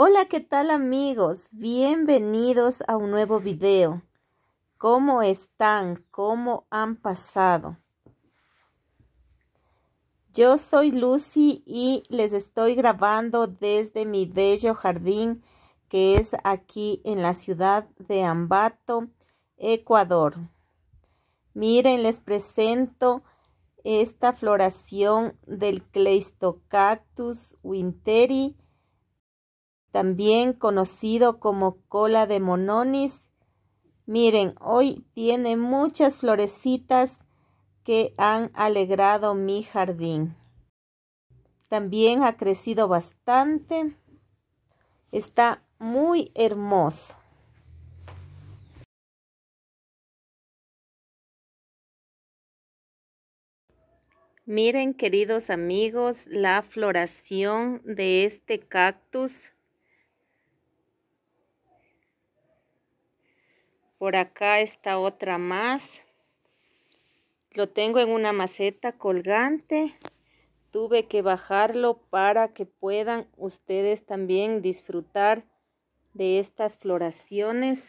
Hola, ¿qué tal amigos? Bienvenidos a un nuevo video. ¿Cómo están? ¿Cómo han pasado? Yo soy Lucy y les estoy grabando desde mi bello jardín que es aquí en la ciudad de Ambato, Ecuador. Miren, les presento esta floración del Cleistocactus winteri también conocido como cola de mononis. Miren, hoy tiene muchas florecitas que han alegrado mi jardín. También ha crecido bastante. Está muy hermoso. Miren, queridos amigos, la floración de este cactus Por acá está otra más. Lo tengo en una maceta colgante. Tuve que bajarlo para que puedan ustedes también disfrutar de estas floraciones.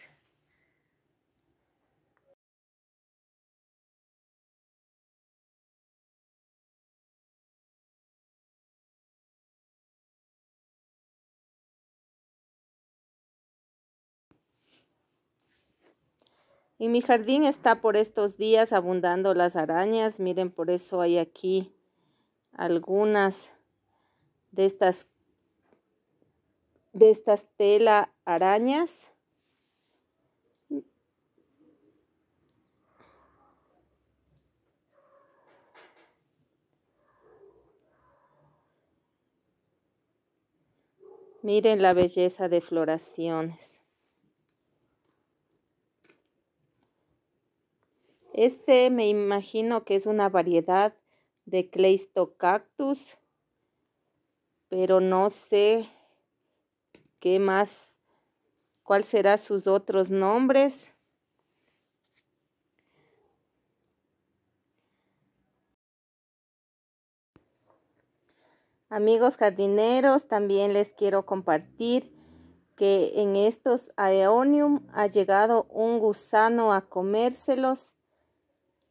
Y mi jardín está por estos días abundando las arañas. Miren, por eso hay aquí algunas de estas de estas tela arañas. Miren la belleza de floraciones. Este me imagino que es una variedad de Cleistocactus, pero no sé qué más, cuál será sus otros nombres. Amigos jardineros, también les quiero compartir que en estos Aeonium ha llegado un gusano a comérselos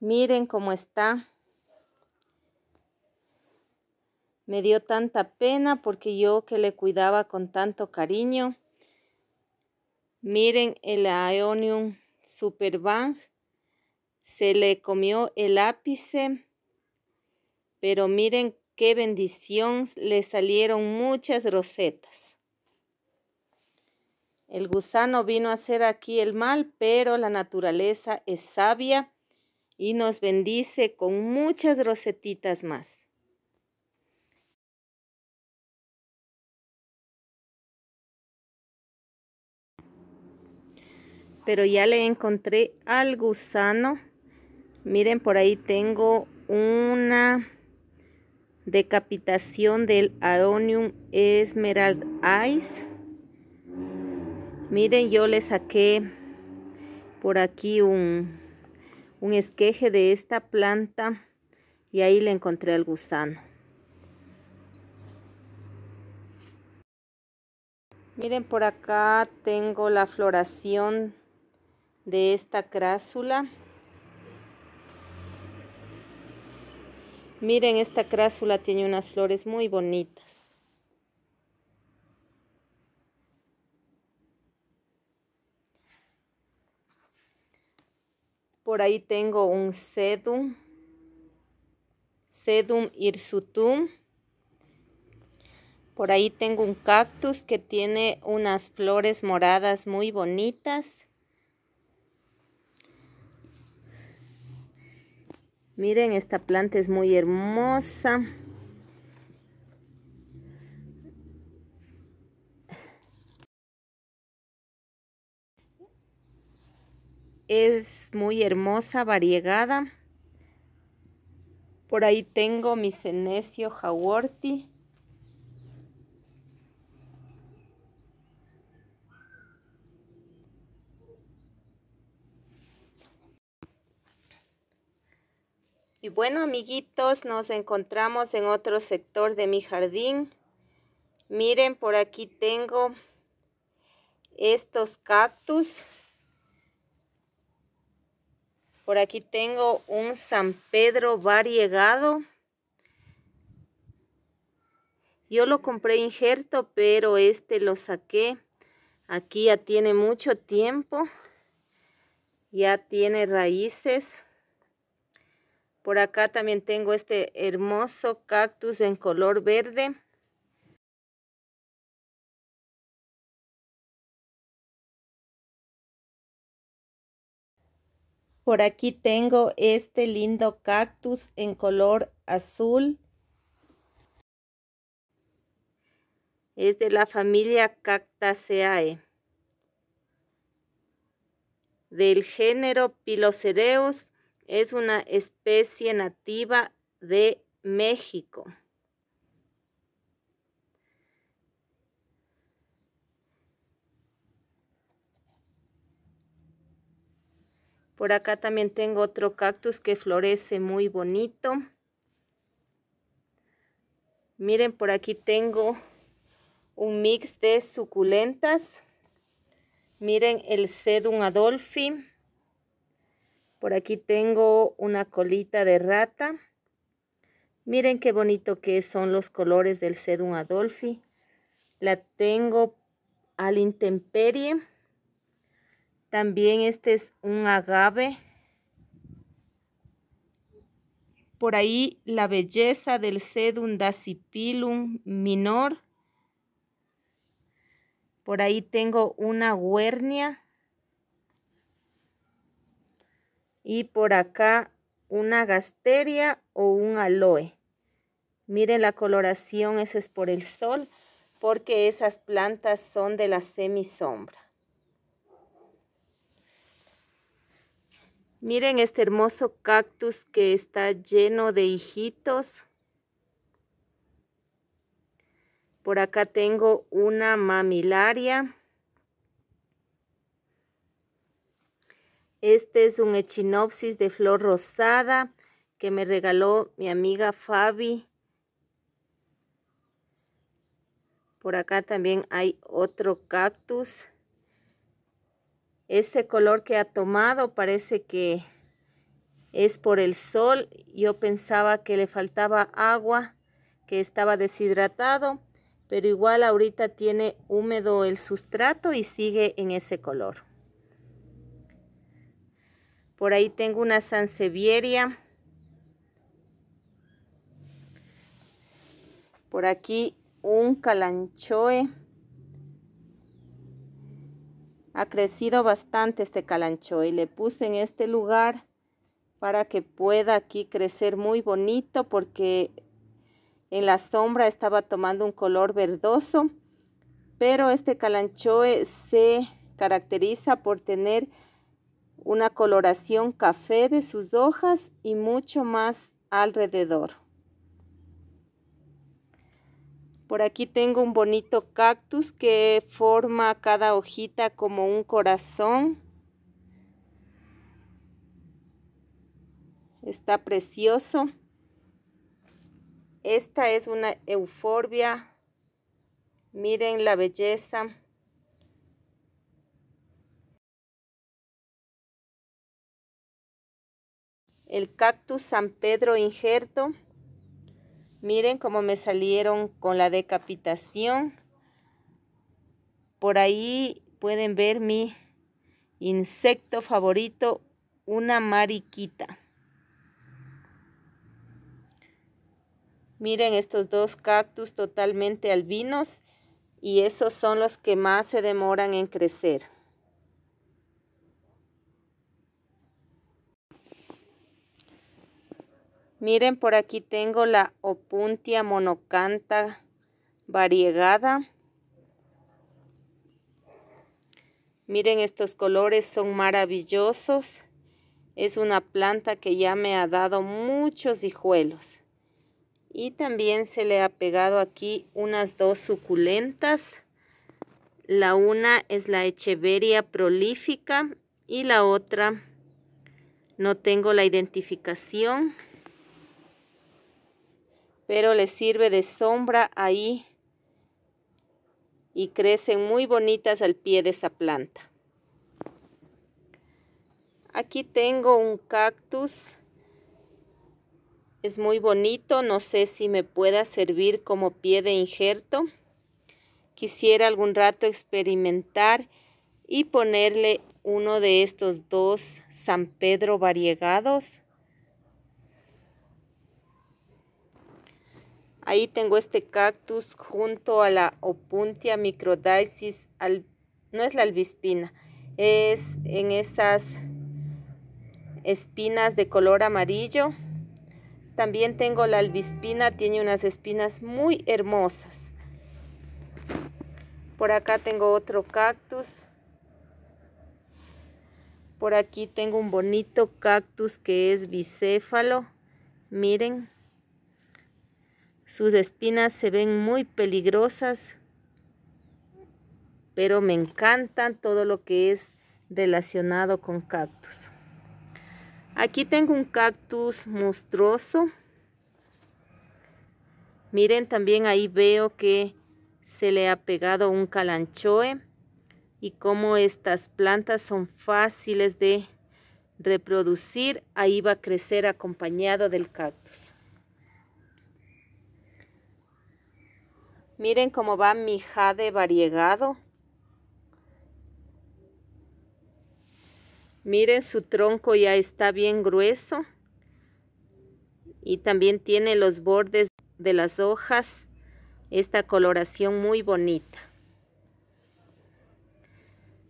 Miren cómo está. Me dio tanta pena porque yo que le cuidaba con tanto cariño. Miren el Super Superbang. Se le comió el ápice. Pero miren qué bendición. Le salieron muchas rosetas. El gusano vino a hacer aquí el mal, pero la naturaleza es sabia y nos bendice con muchas rosetitas más. Pero ya le encontré al gusano. Miren, por ahí tengo una decapitación del Aronium Esmerald Ice. Miren, yo le saqué por aquí un, un esqueje de esta planta y ahí le encontré al gusano. Miren por acá tengo la floración de esta crásula. Miren, esta crásula tiene unas flores muy bonitas. Por ahí tengo un sedum, sedum irsutum. Por ahí tengo un cactus que tiene unas flores moradas muy bonitas. Miren, esta planta es muy hermosa. es muy hermosa, variegada. Por ahí tengo mi cenecio jaguarti. Y bueno, amiguitos, nos encontramos en otro sector de mi jardín. Miren, por aquí tengo estos cactus por aquí tengo un San Pedro variegado. Yo lo compré injerto, pero este lo saqué. Aquí ya tiene mucho tiempo. Ya tiene raíces. Por acá también tengo este hermoso cactus en color verde. Por aquí tengo este lindo cactus en color azul. Es de la familia Cactaceae. Del género Pilocereus es una especie nativa de México. Por acá también tengo otro cactus que florece muy bonito. Miren, por aquí tengo un mix de suculentas. Miren el Sedum Adolphi. Por aquí tengo una colita de rata. Miren qué bonito que son los colores del Sedum adolfi. La tengo al intemperie. También este es un agave. Por ahí la belleza del sedum dacipilum minor. Por ahí tengo una huernia. Y por acá una gasteria o un aloe. Miren la coloración, ese es por el sol, porque esas plantas son de la semisombra. Miren este hermoso cactus que está lleno de hijitos. Por acá tengo una mamilaria. Este es un echinopsis de flor rosada que me regaló mi amiga Fabi. Por acá también hay otro cactus. Este color que ha tomado parece que es por el sol. Yo pensaba que le faltaba agua, que estaba deshidratado, pero igual ahorita tiene húmedo el sustrato y sigue en ese color. Por ahí tengo una sansevieria. Por aquí un calanchoe. Ha crecido bastante este calancho y le puse en este lugar para que pueda aquí crecer muy bonito porque en la sombra estaba tomando un color verdoso, pero este calanchoe eh, se caracteriza por tener una coloración café de sus hojas y mucho más alrededor. Por aquí tengo un bonito cactus que forma cada hojita como un corazón. Está precioso. Esta es una euforbia. Miren la belleza. El cactus San Pedro injerto. Miren cómo me salieron con la decapitación. Por ahí pueden ver mi insecto favorito, una mariquita. Miren estos dos cactus totalmente albinos y esos son los que más se demoran en crecer. Miren, por aquí tengo la Opuntia monocanta variegada. Miren, estos colores son maravillosos. Es una planta que ya me ha dado muchos hijuelos. Y también se le ha pegado aquí unas dos suculentas. La una es la Echeveria prolífica y la otra no tengo la identificación pero les sirve de sombra ahí y crecen muy bonitas al pie de esta planta. Aquí tengo un cactus. Es muy bonito, no sé si me pueda servir como pie de injerto. Quisiera algún rato experimentar y ponerle uno de estos dos San Pedro variegados Ahí tengo este cactus junto a la Opuntia microdaisis, no es la albispina, es en esas espinas de color amarillo. También tengo la albispina, tiene unas espinas muy hermosas. Por acá tengo otro cactus. Por aquí tengo un bonito cactus que es bicéfalo. Miren. Sus espinas se ven muy peligrosas, pero me encantan todo lo que es relacionado con cactus. Aquí tengo un cactus monstruoso. Miren, también ahí veo que se le ha pegado un calanchoe y como estas plantas son fáciles de reproducir. Ahí va a crecer acompañado del cactus. Miren cómo va mi jade variegado. Miren su tronco ya está bien grueso. Y también tiene los bordes de las hojas. Esta coloración muy bonita.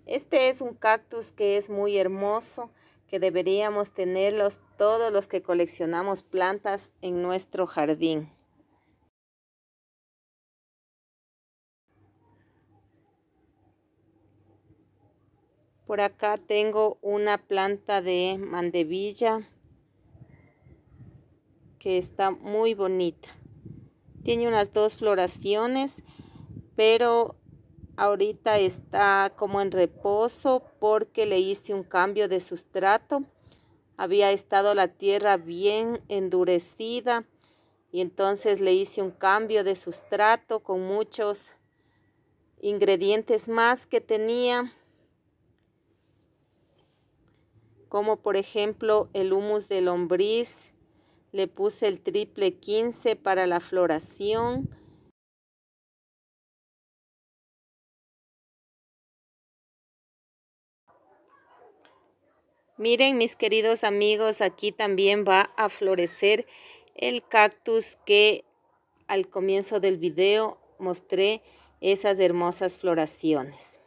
Este es un cactus que es muy hermoso, que deberíamos tenerlos todos los que coleccionamos plantas en nuestro jardín. Por acá tengo una planta de mandevilla que está muy bonita. Tiene unas dos floraciones, pero ahorita está como en reposo porque le hice un cambio de sustrato. Había estado la tierra bien endurecida y entonces le hice un cambio de sustrato con muchos ingredientes más que tenía como por ejemplo el humus de lombriz, le puse el triple 15 para la floración. Miren mis queridos amigos, aquí también va a florecer el cactus que al comienzo del video mostré esas hermosas floraciones.